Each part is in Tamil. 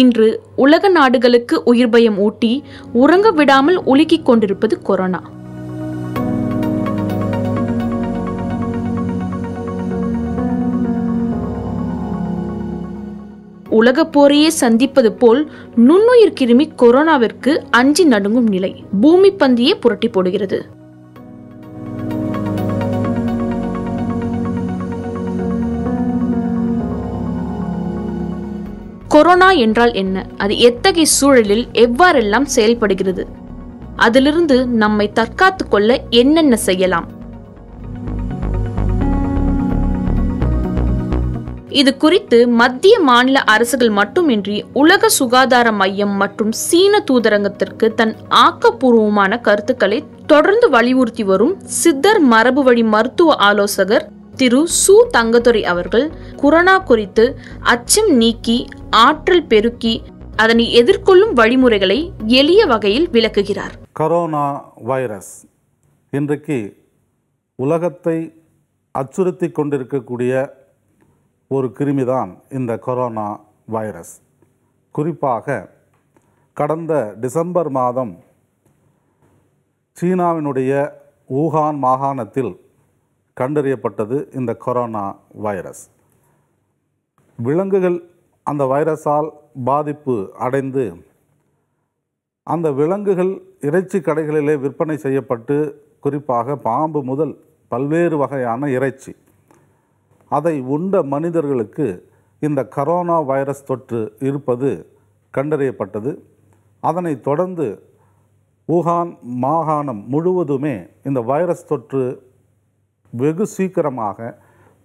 இன்று உலக நாடுகளுக்கு உயிர் பயம் ஊட்டி உறங்க விடாமல் உலுக்கிக் கொண்டிருப்பது கொரோனா உலக போரையே சந்திப்பது போல் நுண்ணுயிர் கிருமி கொரோனாவிற்கு அஞ்சி நடுங்கும் நிலை பூமி பந்தியே புரட்டி போடுகிறது கொரோனா என்றால் என்ன அது எத்தகைய சூழலில் எவ்வாறெல்லாம் செயல்படுகிறது அதிலிருந்து நம்மை தற்காத்து கொள்ள என்னென்ன செய்யலாம் இது குறித்து மத்திய மாநில அரசுகள் மட்டுமின்றி உலக சுகாதார மையம் மற்றும் சீன தூதரங்கத்திற்கு தன் ஆக்கப்பூர்வமான கருத்துக்களை தொடர்ந்து வலியுறுத்தி வரும் சித்தர் மரபுவழி மருத்துவ ஆலோசகர் திரு சு தங்கதுரை அவர்கள் கொரோனா குறித்து அச்சம் நீக்கி ஆற்றல் பெருக்கி அதனை எதிர்கொள்ளும் வழிமுறைகளை எளிய வகையில் விளக்குகிறார் கொரோனா வைரஸ் இன்றைக்கு உலகத்தை அச்சுறுத்தி கொண்டிருக்கக்கூடிய ஒரு கிருமி தான் இந்த கொரோனா வைரஸ் குறிப்பாக கடந்த டிசம்பர் மாதம் சீனாவினுடைய ஊகான் மாகாணத்தில் கண்டறியப்பட்டது இந்த கொரோனா வைரஸ் விலங்குகள் அந்த வைரஸால் பாதிப்பு அடைந்து அந்த விலங்குகள் இறைச்சி கடைகளிலே விற்பனை செய்யப்பட்டு குறிப்பாக பாம்பு முதல் பல்வேறு வகையான இறைச்சி அதை உண்ட மனிதர்களுக்கு இந்த கரோனா வைரஸ் தொற்று இருப்பது கண்டறியப்பட்டது அதனைத் தொடர்ந்து ஊகான் மாகாணம் முழுவதுமே இந்த வைரஸ் தொற்று வெகு சீக்கிரமாக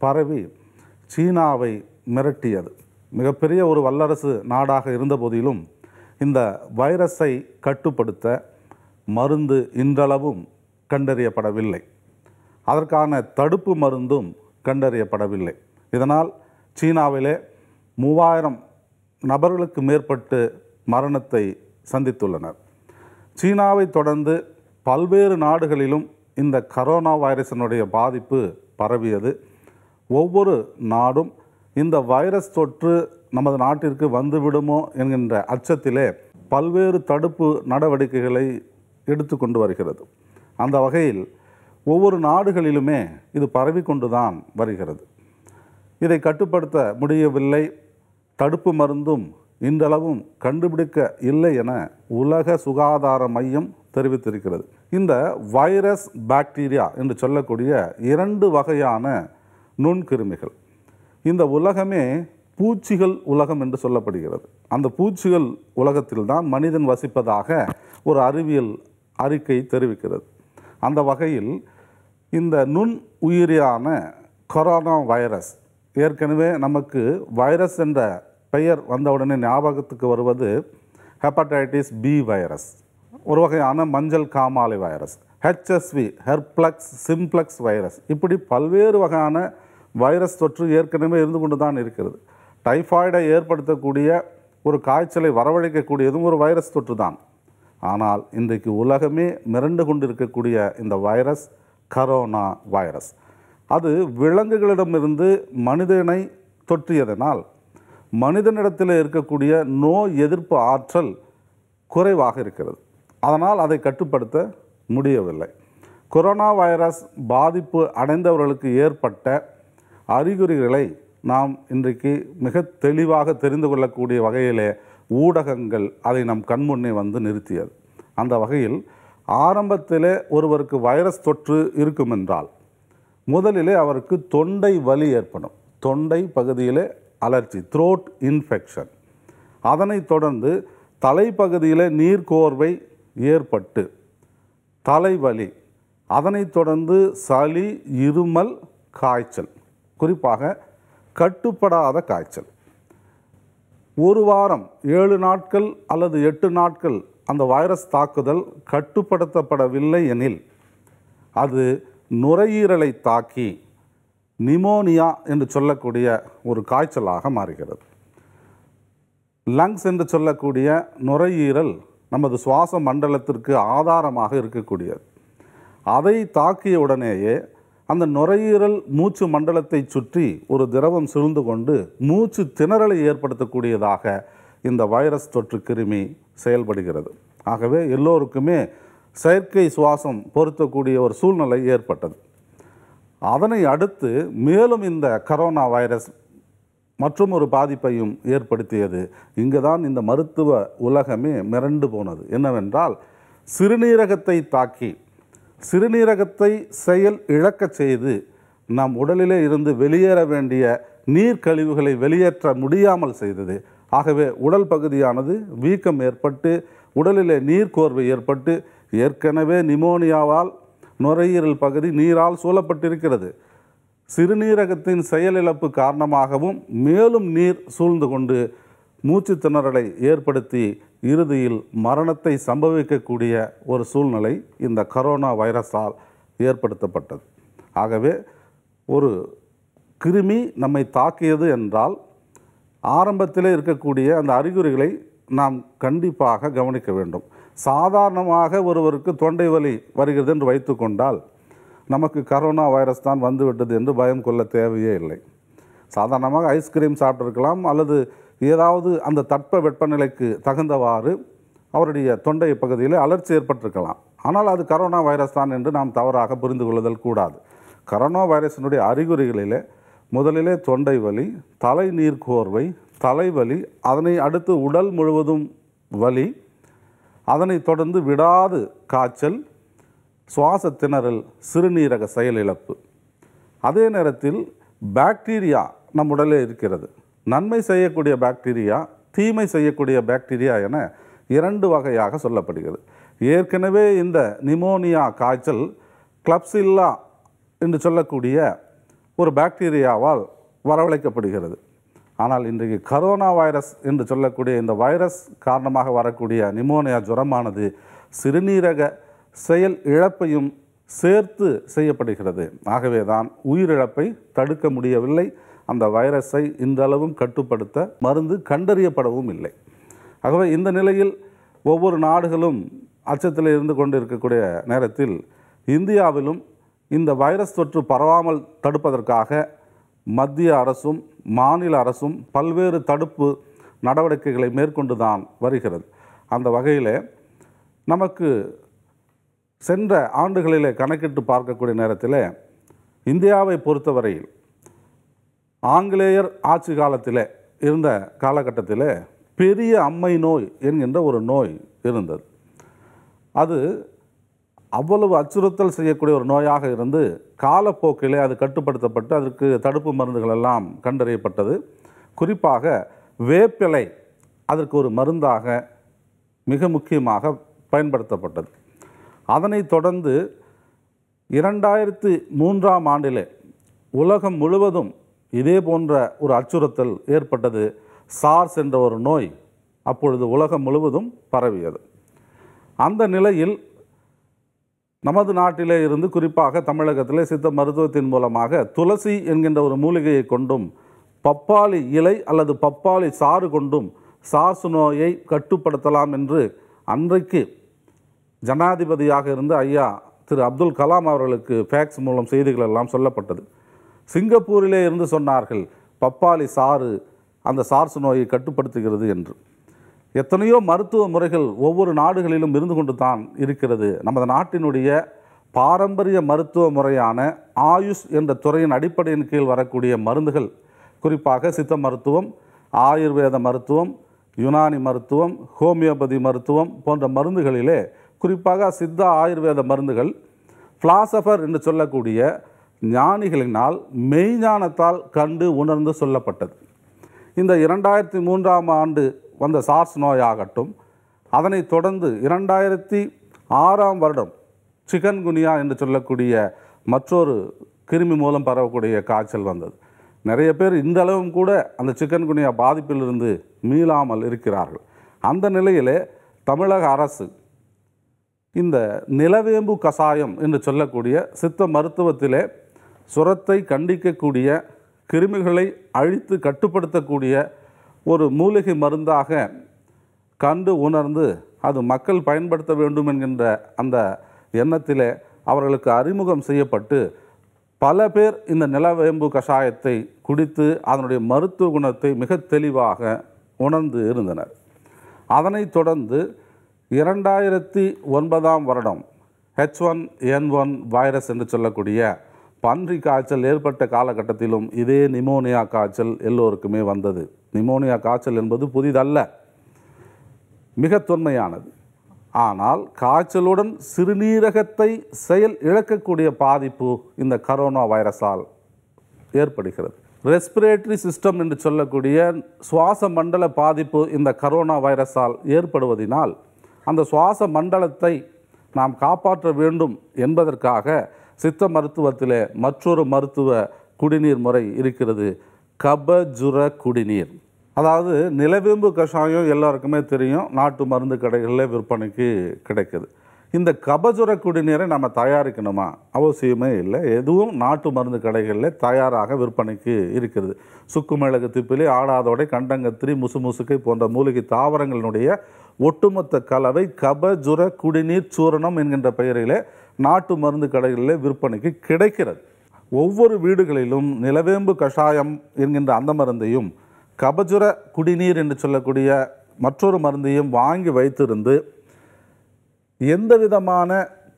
பரவி சீனாவை மிரட்டியது மிகப்பெரிய ஒரு வல்லரசு நாடாக இருந்த போதிலும் இந்த வைரஸை கட்டுப்படுத்த மருந்து இன்றளவும் கண்டறியப்படவில்லை அதற்கான தடுப்பு மருந்தும் கண்டறியப்படவில்லை இதனால் சீனாவிலே மூவாயிரம் நபர்களுக்கு மேற்பட்டு மரணத்தை சந்தித்துள்ளனர் சீனாவை தொடர்ந்து பல்வேறு நாடுகளிலும் இந்த கரோனா வைரஸினுடைய பாதிப்பு பரவியது ஒவ்வொரு நாடும் இந்த வைரஸ் தொற்று நமது நாட்டிற்கு வந்துவிடுமோ என்கின்ற அச்சத்திலே பல்வேறு தடுப்பு நடவடிக்கைகளை எடுத்து கொண்டு வருகிறது அந்த வகையில் ஒவ்வொரு நாடுகளிலுமே இது பரவி கொண்டு தான் வருகிறது இதை கட்டுப்படுத்த முடியவில்லை தடுப்பு மருந்தும் இன்றளவும் கண்டுபிடிக்க இல்லை என உலக சுகாதார மையம் தெரிவித்திருக்கிறது இந்த வைரஸ் பாக்டீரியா என்று சொல்லக்கூடிய இரண்டு வகையான நுண்கிருமிகள் இந்த உலகமே பூச்சிகள் உலகம் என்று சொல்லப்படுகிறது அந்த பூச்சிகள் உலகத்தில்தான் மனிதன் வசிப்பதாக ஒரு அறிவியல் அறிக்கை தெரிவிக்கிறது அந்த வகையில் இந்த நுண் உயிரியான கொரோனா வைரஸ் ஏற்கனவே நமக்கு வைரஸ் என்ற பெயர் வந்தவுடனே ஞாபகத்துக்கு வருவது ஹெப்படைட்டிஸ் பி வைரஸ் ஒரு வகையான மஞ்சள் காமாலை virus HSV herpes simplex virus இப்படி பல்வேறு வகையான வைரஸ் தொற்று ஏற்கனவே இருந்து கொண்டு தான் இருக்கிறது டைஃபாய்டை ஏற்படுத்தக்கூடிய ஒரு காய்ச்சலை வரவழைக்கக்கூடியதும் ஒரு வைரஸ் தொற்று தான் ஆனால் இன்றைக்கு உலகமே மிரண்டு கொண்டிருக்கக்கூடிய இந்த வைரஸ் கரோனா வைரஸ் அது விலங்குகளிடமிருந்து மனிதனை தொற்றியதனால் மனிதனிடத்தில் இருக்கக்கூடிய நோய் எதிர்ப்பு ஆற்றல் குறைவாக இருக்கிறது அதனால் அதை கட்டுப்படுத்த முடியவில்லை கொரோனா வைரஸ் பாதிப்பு அடைந்தவர்களுக்கு ஏற்பட்ட அறிகுறிகளை நாம் இன்றைக்கு மிக தெளிவாக தெரிந்து கொள்ளக்கூடிய வகையிலே ஊடகங்கள் அதை நம் கண்முன்னே வந்து நிறுத்தியது அந்த வகையில் ஆரம்பத்திலே ஒருவருக்கு வைரஸ் தொற்று இருக்குமென்றால் முதலிலே அவருக்கு தொண்டை வலி ஏற்படும் தொண்டை பகுதியிலே அலர்ஜி த்ரோட் இன்ஃபெக்ஷன் அதனைத் தொடர்ந்து தலைப்பகுதியில் நீர்க்கோர்வை ஏற்பட்டு தலைவலி அதனைத் தொடர்ந்து சளி இருமல் காய்ச்சல் குறிப்பாக கட்டுப்படாத காய்ச்சல் ஒரு வாரம் ஏழு நாட்கள் அல்லது எட்டு நாட்கள் அந்த வைரஸ் தாக்குதல் கட்டுப்படுத்தப்படவில்லை எனில் அது நுரையீரலை தாக்கி நிமோனியா என்று சொல்லக்கூடிய ஒரு காய்ச்சலாக மாறுகிறது லங்ஸ் என்று சொல்லக்கூடிய நுரையீரல் நமது சுவாச மண்டலத்திற்கு ஆதாரமாக இருக்கக்கூடியது அதை தாக்கிய உடனேயே அந்த நுரையீரல் மூச்சு மண்டலத்தை சுற்றி ஒரு திரவம் சுழ்ந்து கொண்டு மூச்சு திணறலை ஏற்படுத்தக்கூடியதாக இந்த வைரஸ் தொற்று கிருமி செயல்படுகிறது ஆகவே எல்லோருக்குமே செயற்கை சுவாசம் பொருத்தக்கூடிய ஒரு சூழ்நிலை ஏற்பட்டது அதனை அடுத்து மேலும் இந்த கரோனா வைரஸ் மற்றும் ஒரு பாதிப்பையும் ஏற்படுத்தியது இங்கு தான் இந்த மருத்துவ உலகமே மிரண்டு போனது என்னவென்றால் சிறுநீரகத்தை தாக்கி சிறுநீரகத்தை செயல் இழக்கச் செய்து நம் உடலிலே இருந்து வெளியேற வேண்டிய நீர்க்கழிவுகளை வெளியேற்ற முடியாமல் செய்தது ஆகவே உடல் பகுதியானது வீக்கம் ஏற்பட்டு உடலிலே நீர்க்கோர்வை ஏற்பட்டு ஏற்கனவே நிமோனியாவால் நுரையீரல் பகுதி நீரால் சூழப்பட்டிருக்கிறது சிறுநீரகத்தின் செயலிழப்பு காரணமாகவும் மேலும் நீர் சூழ்ந்து கொண்டு மூச்சு திணறலை ஏற்படுத்தி இறுதியில் மரணத்தை சம்பவிக்கக்கூடிய ஒரு சூழ்நிலை இந்த கரோனா வைரஸால் ஏற்படுத்தப்பட்டது ஆகவே ஒரு கிருமி நம்மை தாக்கியது என்றால் ஆரம்பத்திலே இருக்கக்கூடிய அந்த அறிகுறிகளை நாம் கண்டிப்பாக கவனிக்க வேண்டும் சாதாரணமாக ஒருவருக்கு தொண்டை வலி வருகிறது என்று வைத்துக்கொண்டால் நமக்கு கரோனா வைரஸ் தான் வந்துவிட்டது என்று பயம் கொள்ள தேவையே இல்லை சாதாரணமாக ஐஸ்கிரீம் சாப்பிட்ருக்கலாம் அல்லது ஏதாவது அந்த தட்ப வெப்பநிலைக்கு தகுந்தவாறு அவருடைய தொண்டை பகுதியில் அலர்ச்சி ஏற்பட்டிருக்கலாம் ஆனால் அது கரோனா வைரஸ் தான் என்று நாம் தவறாக புரிந்து கொள்ளுதல் கூடாது கரோனா வைரஸினுடைய அறிகுறிகளிலே முதலிலே தொண்டை வலி தலை நீர் கோர்வை தலைவலி அதனை அடுத்து உடல் முழுவதும் வலி அதனை தொடர்ந்து விடாது காய்ச்சல் சுவாச திணறல் சிறுநீரக செயலிழப்பு அதே நேரத்தில் பாக்டீரியா நம் உடலே இருக்கிறது நன்மை செய்யக்கூடிய பாக்டீரியா தீமை செய்யக்கூடிய பாக்டீரியா என இரண்டு வகையாக சொல்லப்படுகிறது ஏற்கனவே இந்த நிமோனியா காய்ச்சல் கிளப்ஸில்லா என்று சொல்லக்கூடிய ஒரு பாக்டீரியாவால் வரவழைக்கப்படுகிறது ஆனால் இன்றைக்கு கரோனா வைரஸ் என்று சொல்லக்கூடிய இந்த வைரஸ் காரணமாக வரக்கூடிய நிமோனியா ஜுரமானது சிறுநீரக செயல் இழப்பையும் சேர்த்து செய்யப்படுகிறது ஆகவே தான் உயிரிழப்பை தடுக்க முடியவில்லை அந்த வைரஸை இந்தளவும் கட்டுப்படுத்த மருந்து கண்டறியப்படவும் இல்லை ஆகவே இந்த நிலையில் ஒவ்வொரு நாடுகளும் அச்சத்தில் இருந்து கொண்டு இருக்கக்கூடிய நேரத்தில் இந்தியாவிலும் இந்த வைரஸ் தொற்று பரவாமல் தடுப்பதற்காக மத்திய அரசும் மாநில அரசும் பல்வேறு தடுப்பு நடவடிக்கைகளை மேற்கொண்டு தான் வருகிறது அந்த வகையில் நமக்கு சென்ற ஆண்டுகளில் கணக்கிட்டு பார்க்கக்கூடிய நேரத்தில் இந்தியாவை பொறுத்தவரையில் ஆங்கிலேயர் ஆட்சி காலத்தில் இருந்த காலகட்டத்தில் பெரிய அம்மை நோய் என்கின்ற ஒரு நோய் இருந்தது அது அவ்வளவு அச்சுறுத்தல் செய்யக்கூடிய ஒரு நோயாக இருந்து காலப்போக்கிலே அது கட்டுப்படுத்தப்பட்டு அதற்கு தடுப்பு மருந்துகள் எல்லாம் கண்டறியப்பட்டது குறிப்பாக வேப்பிலை அதற்கு ஒரு மருந்தாக மிக முக்கியமாக பயன்படுத்தப்பட்டது அதனைத் தொடர்ந்து இரண்டாயிரத்து மூன்றாம் ஆண்டிலே உலகம் முழுவதும் இதே போன்ற ஒரு அச்சுறுத்தல் ஏற்பட்டது சார்ஸ் என்ற ஒரு நோய் அப்பொழுது உலகம் முழுவதும் பரவியது அந்த நிலையில் நமது நாட்டிலே இருந்து குறிப்பாக தமிழகத்திலே சித்த மருத்துவத்தின் மூலமாக துளசி என்கின்ற ஒரு மூலிகையை கொண்டும் பப்பாளி இலை அல்லது பப்பாளி சாறு கொண்டும் சார்ஸ் நோயை கட்டுப்படுத்தலாம் என்று அன்றைக்கு ஜனாதிபதியாக இருந்த ஐயா திரு அப்துல் கலாம் அவர்களுக்கு ஃபேக்ஸ் மூலம் செய்திகள் எல்லாம் சொல்லப்பட்டது சிங்கப்பூரிலே இருந்து சொன்னார்கள் பப்பாளி சாறு அந்த சார்ஸ் நோயை கட்டுப்படுத்துகிறது என்று எத்தனையோ மருத்துவ முறைகள் ஒவ்வொரு நாடுகளிலும் இருந்து கொண்டு தான் இருக்கிறது நமது நாட்டினுடைய பாரம்பரிய மருத்துவ முறையான ஆயுஷ் என்ற துறையின் அடிப்படையின் கீழ் வரக்கூடிய மருந்துகள் குறிப்பாக சித்த மருத்துவம் ஆயுர்வேத மருத்துவம் யுனானி மருத்துவம் ஹோமியோபதி மருத்துவம் போன்ற மருந்துகளிலே குறிப்பாக சித்தா ஆயுர்வேத மருந்துகள் ஃபிலாசபர் என்று சொல்லக்கூடிய ஞானிகளினால் மெய்ஞானத்தால் கண்டு உணர்ந்து சொல்லப்பட்டது இந்த இரண்டாயிரத்தி மூன்றாம் ஆண்டு வந்த சார்ஸ் நோயாகட்டும் அதனை தொடர்ந்து இரண்டாயிரத்தி ஆறாம் வருடம் சிக்கன் குனியா என்று சொல்லக்கூடிய மற்றொரு கிருமி மூலம் பரவக்கூடிய காய்ச்சல் வந்தது நிறைய பேர் இந்த அளவும் கூட அந்த சிக்கன் குனியா பாதிப்பிலிருந்து மீளாமல் இருக்கிறார்கள் அந்த நிலையிலே தமிழக அரசு இந்த நிலவேம்பு கசாயம் என்று சொல்லக்கூடிய சித்த மருத்துவத்திலே சுரத்தை கண்டிக்கக்கூடிய கிருமிகளை அழித்து கட்டுப்படுத்தக்கூடிய ஒரு மூலிகை மருந்தாக கண்டு உணர்ந்து அது மக்கள் பயன்படுத்த வேண்டும் என்கின்ற அந்த எண்ணத்திலே அவர்களுக்கு அறிமுகம் செய்யப்பட்டு பல பேர் இந்த நிலவேம்பு கஷாயத்தை குடித்து அதனுடைய மருத்துவ குணத்தை மிக தெளிவாக உணர்ந்து இருந்தனர் அதனைத் தொடர்ந்து இரண்டாயிரத்தி ஒன்பதாம் வருடம் H one N one virus என்று சொல்லக்கூடிய பன்றி காய்ச்சல் ஏற்பட்ட காலகட்டத்திலும் இதே நிமோனியா காய்ச்சல் எல்லோருக்குமே வந்தது நிமோனியா காய்ச்சல் என்பது புதிதல்ல மிக தொன்மையானது ஆனால் காய்ச்சலுடன் சிறுநீரகத்தை செயல் இழக்கக்கூடிய பாதிப்பு இந்த கரோனா வைரஸால் ஏற்படுகிறது ரெஸ்பிரேட்டரி சிஸ்டம் என்று சொல்லக்கூடிய சுவாச மண்டல பாதிப்பு இந்த கரோனா வைரஸால் ஏற்படுவதினால் அந்த சுவாச மண்டலத்தை நாம் காப்பாற்ற வேண்டும் என்பதற்காக சித்த மருத்துவத்திலே மற்றொரு மருத்துவ குடிநீர் முறை இருக்கிறது கபஜுர குடிநீர் அதாவது நிலவேம்பு கஷாயம் எல்லாருக்குமே தெரியும் நாட்டு மருந்து கடைகளில் விற்பனைக்கு கிடைக்குது இந்த கபசுர குடிநீரை நம்ம தயாரிக்கணுமா அவசியமே இல்லை எதுவும் நாட்டு மருந்து கடைகளில் தயாராக விற்பனைக்கு இருக்கிறது சுக்கு மிளகு திப்பிலி ஆடாதோடை கண்டங்கத்திரி முசு முசுக்கை போன்ற மூலிகை தாவரங்களினுடைய ஒட்டுமொத்த கலவை கபஜுர குடிநீர் சூரணம் என்கின்ற பெயரிலே நாட்டு மருந்து கடைகளில் விற்பனைக்கு கிடைக்கிறது ஒவ்வொரு வீடுகளிலும் நிலவேம்பு கஷாயம் என்கின்ற அந்த மருந்தையும் கபஜுர குடிநீர் என்று சொல்லக்கூடிய மற்றொரு மருந்தையும் வாங்கி வைத்திருந்து எந்த விதமான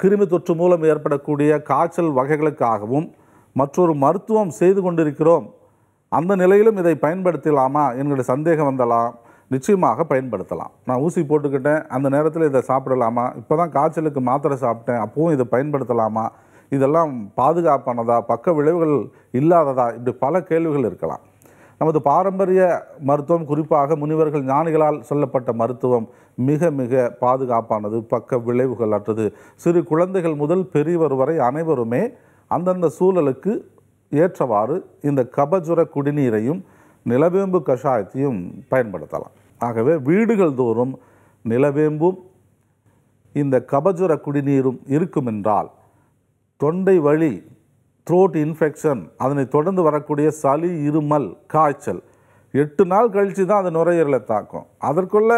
கிருமி தொற்று மூலம் ஏற்படக்கூடிய காய்ச்சல் வகைகளுக்காகவும் மற்றொரு மருத்துவம் செய்து கொண்டிருக்கிறோம் அந்த நிலையிலும் இதை பயன்படுத்தலாமா என்கிற சந்தேகம் வந்தலாம் நிச்சயமாக பயன்படுத்தலாம் நான் ஊசி போட்டுக்கிட்டேன் அந்த நேரத்தில் இதை சாப்பிடலாமா இப்போ தான் காய்ச்சலுக்கு மாத்திரை சாப்பிட்டேன் அப்பவும் இதை பயன்படுத்தலாமா இதெல்லாம் பாதுகாப்பானதா பக்க விளைவுகள் இல்லாததா இப்படி பல கேள்விகள் இருக்கலாம் நமது பாரம்பரிய மருத்துவம் குறிப்பாக முனிவர்கள் ஞானிகளால் சொல்லப்பட்ட மருத்துவம் மிக மிக பாதுகாப்பானது பக்க விளைவுகள் அற்றது சிறு குழந்தைகள் முதல் பெரியவர் வரை அனைவருமே அந்தந்த சூழலுக்கு ஏற்றவாறு இந்த கபஜுர குடிநீரையும் நிலவேம்பு கஷாயத்தையும் பயன்படுத்தலாம் ஆகவே வீடுகள் தோறும் நிலவேம்பும் இந்த கபஜுர குடிநீரும் இருக்கும் என்றால் தொண்டை வழி த்ரோட் இன்ஃபெக்ஷன் அதனை தொடர்ந்து வரக்கூடிய சளி இருமல் காய்ச்சல் எட்டு நாள் கழித்து தான் அது நுரையீரலை தாக்கும் அதற்குள்ளே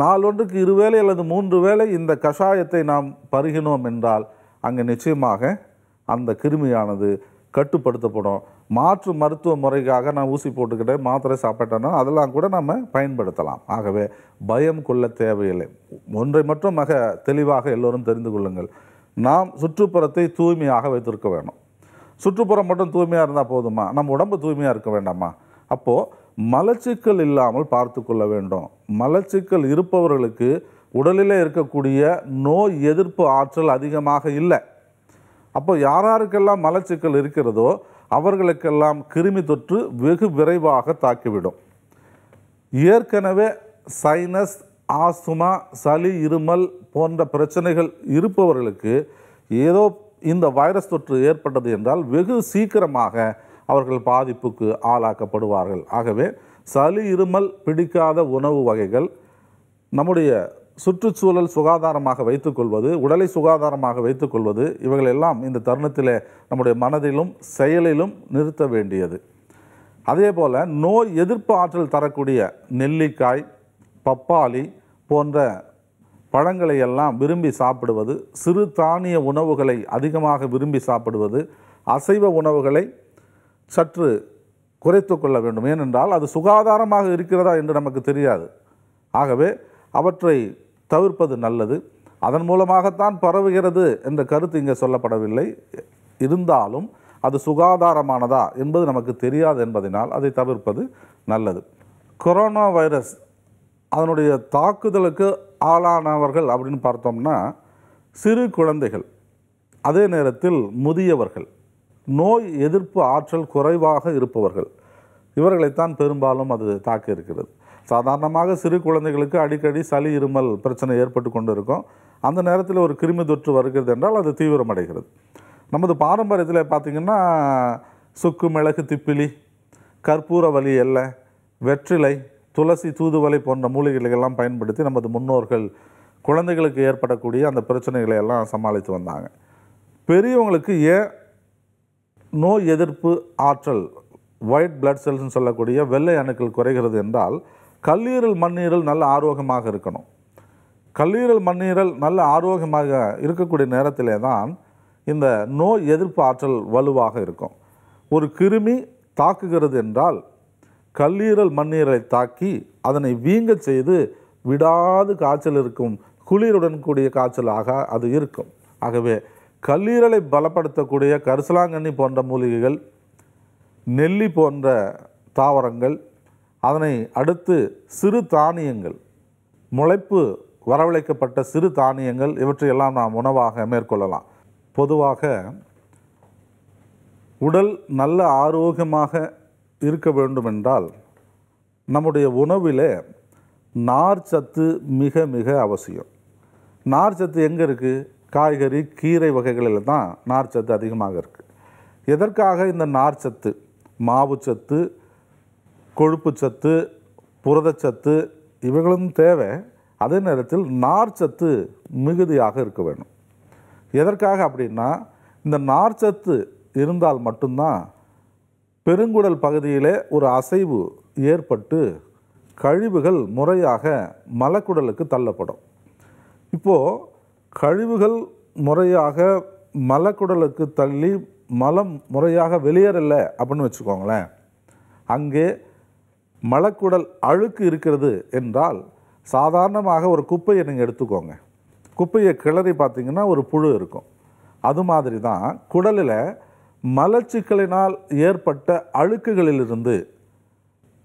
நாளொன்றுக்கு இருவேளை அல்லது மூன்று வேளை இந்த கஷாயத்தை நாம் பருகினோம் என்றால் அங்கே நிச்சயமாக அந்த கிருமியானது கட்டுப்படுத்தப்படும் மாற்று மருத்துவ முறைக்காக நான் ஊசி போட்டுக்கிட்டே மாத்திரை சாப்பிட்டேன்னா அதெல்லாம் கூட நம்ம பயன்படுத்தலாம் ஆகவே பயம் கொள்ள தேவையில்லை ஒன்றை மட்டும் மிக தெளிவாக எல்லோரும் தெரிந்து கொள்ளுங்கள் நாம் சுற்றுப்புறத்தை தூய்மையாக வைத்திருக்க வேணும் சுற்றுப்புறம் மட்டும் தூய்மையாக இருந்தால் போதுமா நம்ம உடம்பு தூய்மையாக இருக்க வேண்டாமா அப்போது மலச்சிக்கல் இல்லாமல் பார்த்து கொள்ள வேண்டும் மலச்சிக்கல் இருப்பவர்களுக்கு உடலில் இருக்கக்கூடிய நோய் எதிர்ப்பு ஆற்றல் அதிகமாக இல்லை அப்போ யாராருக்கெல்லாம் மலச்சிக்கல் இருக்கிறதோ அவர்களுக்கெல்லாம் கிருமி தொற்று வெகு விரைவாக தாக்கிவிடும் ஏற்கனவே சைனஸ் ஆஸ்துமா சளி இருமல் போன்ற பிரச்சனைகள் இருப்பவர்களுக்கு ஏதோ இந்த வைரஸ் தொற்று ஏற்பட்டது என்றால் வெகு சீக்கிரமாக அவர்கள் பாதிப்புக்கு ஆளாக்கப்படுவார்கள் ஆகவே சளி இருமல் பிடிக்காத உணவு வகைகள் நம்முடைய சுற்றுச்சூழல் சுகாதாரமாக வைத்துக்கொள்வது உடலை சுகாதாரமாக வைத்துக்கொள்வது இவைகளெல்லாம் இந்த தருணத்தில் நம்முடைய மனதிலும் செயலிலும் நிறுத்த வேண்டியது அதே போல் நோய் எதிர்ப்பு ஆற்றல் தரக்கூடிய நெல்லிக்காய் பப்பாளி போன்ற பழங்களை எல்லாம் விரும்பி சாப்பிடுவது சிறு தானிய உணவுகளை அதிகமாக விரும்பி சாப்பிடுவது அசைவ உணவுகளை சற்று குறைத்து கொள்ள வேண்டும் ஏனென்றால் அது சுகாதாரமாக இருக்கிறதா என்று நமக்கு தெரியாது ஆகவே அவற்றை தவிர்ப்பது நல்லது அதன் மூலமாகத்தான் பரவுகிறது என்ற கருத்து இங்கே சொல்லப்படவில்லை இருந்தாலும் அது சுகாதாரமானதா என்பது நமக்கு தெரியாது என்பதனால் அதை தவிர்ப்பது நல்லது கொரோனா வைரஸ் அதனுடைய தாக்குதலுக்கு ஆளானவர்கள் அப்படின்னு பார்த்தோம்னா சிறு குழந்தைகள் அதே நேரத்தில் முதியவர்கள் நோய் எதிர்ப்பு ஆற்றல் குறைவாக இருப்பவர்கள் இவர்களைத்தான் பெரும்பாலும் அது தாக்கி இருக்கிறது சாதாரணமாக சிறு குழந்தைகளுக்கு அடிக்கடி சளி இருமல் பிரச்சனை ஏற்பட்டு கொண்டு இருக்கும் அந்த நேரத்தில் ஒரு கிருமி தொற்று வருகிறது என்றால் அது தீவிரமடைகிறது நமது பாரம்பரியத்தில் பார்த்திங்கன்னா சுக்கு மிளகு திப்பிலி கற்பூர வலி எல்லை வெற்றிலை துளசி தூதுவலை போன்ற மூலிகைகளெல்லாம் பயன்படுத்தி நமது முன்னோர்கள் குழந்தைகளுக்கு ஏற்படக்கூடிய அந்த பிரச்சனைகளை எல்லாம் சமாளித்து வந்தாங்க பெரியவங்களுக்கு ஏன் நோய் எதிர்ப்பு ஆற்றல் ஒயிட் பிளட் செல்ஸ்ன்னு சொல்லக்கூடிய வெள்ளை அணுக்கள் குறைகிறது என்றால் கல்லீரல் மண்ணீரல் நல்ல ஆரோக்கியமாக இருக்கணும் கல்லீரல் மண்ணீரல் நல்ல ஆரோக்கியமாக இருக்கக்கூடிய நேரத்திலே தான் இந்த நோய் எதிர்ப்பு ஆற்றல் வலுவாக இருக்கும் ஒரு கிருமி தாக்குகிறது என்றால் கல்லீரல் மண்ணீரலை தாக்கி அதனை வீங்க செய்து விடாது காய்ச்சல் இருக்கும் குளிருடன் கூடிய காய்ச்சலாக அது இருக்கும் ஆகவே கல்லீரலை பலப்படுத்தக்கூடிய கரிசலாங்கண்ணி போன்ற மூலிகைகள் நெல்லி போன்ற தாவரங்கள் அதனை அடுத்து சிறு தானியங்கள் முளைப்பு வரவழைக்கப்பட்ட சிறு தானியங்கள் இவற்றையெல்லாம் நாம் உணவாக மேற்கொள்ளலாம் பொதுவாக உடல் நல்ல ஆரோக்கியமாக இருக்க வேண்டுமென்றால் நம்முடைய உணவில் நார் சத்து மிக மிக அவசியம் நார் சத்து எங்கே இருக்குது காய்கறி கீரை வகைகளில் தான் நார்ச்சத்து அதிகமாக இருக்குது எதற்காக இந்த நார்ச்சத்து மாவுச்சத்து கொழுப்புச்சத்து புரதச்சத்து இவைகளும் தேவை அதே நேரத்தில் நார்ச்சத்து மிகுதியாக இருக்க வேணும் எதற்காக அப்படின்னா இந்த நார்ச்சத்து இருந்தால் மட்டும்தான் பெருங்குடல் பகுதியிலே ஒரு அசைவு ஏற்பட்டு கழிவுகள் முறையாக மலக்குடலுக்கு தள்ளப்படும் இப்போது கழிவுகள் முறையாக மலக்குடலுக்கு தள்ளி மலம் முறையாக வெளியேறலை அப்படின்னு வச்சுக்கோங்களேன் அங்கே மலக்குடல் அழுக்கு இருக்கிறது என்றால் சாதாரணமாக ஒரு குப்பையை நீங்கள் எடுத்துக்கோங்க குப்பையை கிளறி பார்த்திங்கன்னா ஒரு புழு இருக்கும் அது மாதிரி தான் குடலில் மலச்சிக்கலினால் ஏற்பட்ட அழுக்குகளிலிருந்து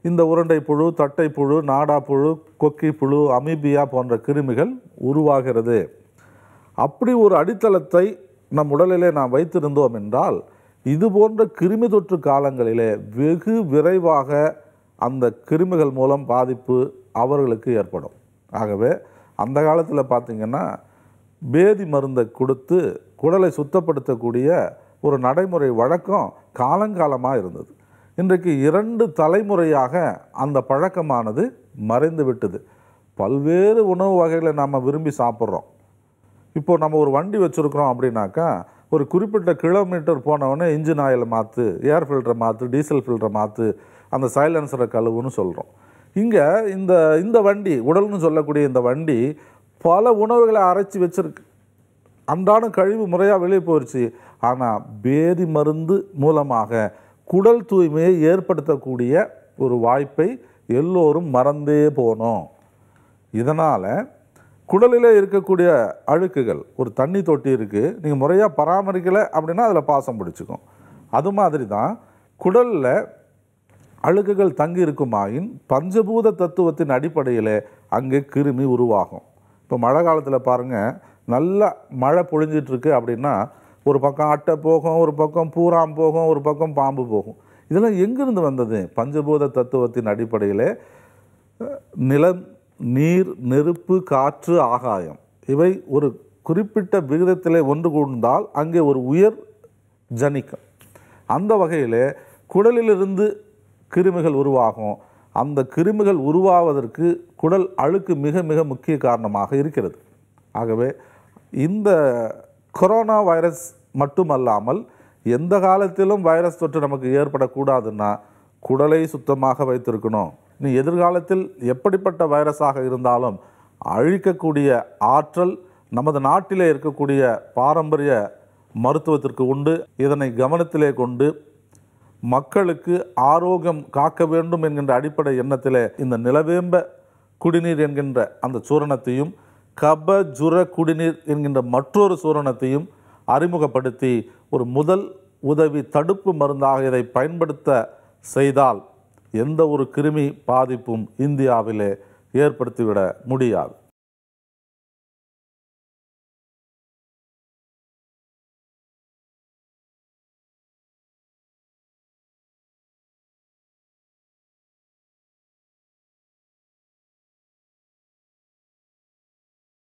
இந்த உருண்டை புழு தட்டை புழு நாடா புழு கொக்கி புழு அமீபியா போன்ற கிருமிகள் உருவாகிறது அப்படி ஒரு அடித்தளத்தை நம் உடலிலே நாம் வைத்திருந்தோம் என்றால் இது போன்ற கிருமி தொற்று காலங்களிலே வெகு விரைவாக அந்த கிருமிகள் மூலம் பாதிப்பு அவர்களுக்கு ஏற்படும் ஆகவே அந்த காலத்தில் பார்த்திங்கன்னா பேதி மருந்தை கொடுத்து குடலை சுத்தப்படுத்தக்கூடிய ஒரு நடைமுறை வழக்கம் காலங்காலமாக இருந்தது இன்றைக்கு இரண்டு தலைமுறையாக அந்த பழக்கமானது மறைந்து விட்டது பல்வேறு உணவு வகைகளை நாம் விரும்பி சாப்பிட்றோம் இப்போது நம்ம ஒரு வண்டி வச்சுருக்குறோம் அப்படின்னாக்கா ஒரு குறிப்பிட்ட கிலோமீட்டர் போனவொடனே இன்ஜின் ஆயிலை மாற்று ஏர் ஃபில்டரை மாற்று டீசல் ஃபில்டரை மாற்று அந்த சைலன்சரை கழுவுன்னு சொல்கிறோம் இங்கே இந்த இந்த வண்டி உடல்னு சொல்லக்கூடிய இந்த வண்டி பல உணவுகளை அரைச்சி வச்சுருக்கு அன்றான கழிவு முறையாக வெளியே போயிடுச்சு ஆனால் பேதி மருந்து மூலமாக குடல் தூய்மையை ஏற்படுத்தக்கூடிய ஒரு வாய்ப்பை எல்லோரும் மறந்தே போனோம் இதனால் குடலில் இருக்கக்கூடிய அழுக்குகள் ஒரு தண்ணி தொட்டி இருக்குது நீங்கள் முறையாக பராமரிக்கலை அப்படின்னா அதில் பாசம் பிடிச்சிக்கும் அது மாதிரி தான் குடலில் அழுக்குகள் தங்கி இருக்குமாயின் பஞ்சபூத தத்துவத்தின் அடிப்படையில் அங்கே கிருமி உருவாகும் இப்போ மழை காலத்தில் பாருங்கள் நல்லா மழை பொழிஞ்சிட்ருக்கு அப்படின்னா ஒரு பக்கம் அட்டை போகும் ஒரு பக்கம் பூராம் போகும் ஒரு பக்கம் பாம்பு போகும் இதெல்லாம் எங்கேருந்து வந்தது பஞ்சபூத தத்துவத்தின் அடிப்படையில் நிலம் நீர் நெருப்பு காற்று ஆகாயம் இவை ஒரு குறிப்பிட்ட விகிதத்தில் ஒன்று கூர்ந்தால் அங்கே ஒரு உயர் ஜனிக்கும் அந்த வகையிலே குடலிலிருந்து கிருமிகள் உருவாகும் அந்த கிருமிகள் உருவாவதற்கு குடல் அழுக்கு மிக மிக முக்கிய காரணமாக இருக்கிறது ஆகவே இந்த கொரோனா வைரஸ் மட்டுமல்லாமல் எந்த காலத்திலும் வைரஸ் தொற்று நமக்கு ஏற்படக்கூடாதுன்னா குடலை சுத்தமாக வைத்திருக்கணும் இனி எதிர்காலத்தில் எப்படிப்பட்ட வைரஸாக இருந்தாலும் அழிக்கக்கூடிய ஆற்றல் நமது நாட்டிலே இருக்கக்கூடிய பாரம்பரிய மருத்துவத்திற்கு உண்டு இதனை கவனத்திலே கொண்டு மக்களுக்கு ஆரோக்கியம் காக்க வேண்டும் என்கின்ற அடிப்படை எண்ணத்திலே இந்த நிலவேம்ப குடிநீர் என்கின்ற அந்த சூரணத்தையும் கப ஜுர குடிநீர் என்கின்ற மற்றொரு சூரணத்தையும் அறிமுகப்படுத்தி ஒரு முதல் உதவி தடுப்பு மருந்தாக இதை பயன்படுத்த செய்தால் எந்த ஒரு கிருமி பாதிப்பும் இந்தியாவிலே ஏற்படுத்திவிட முடியாது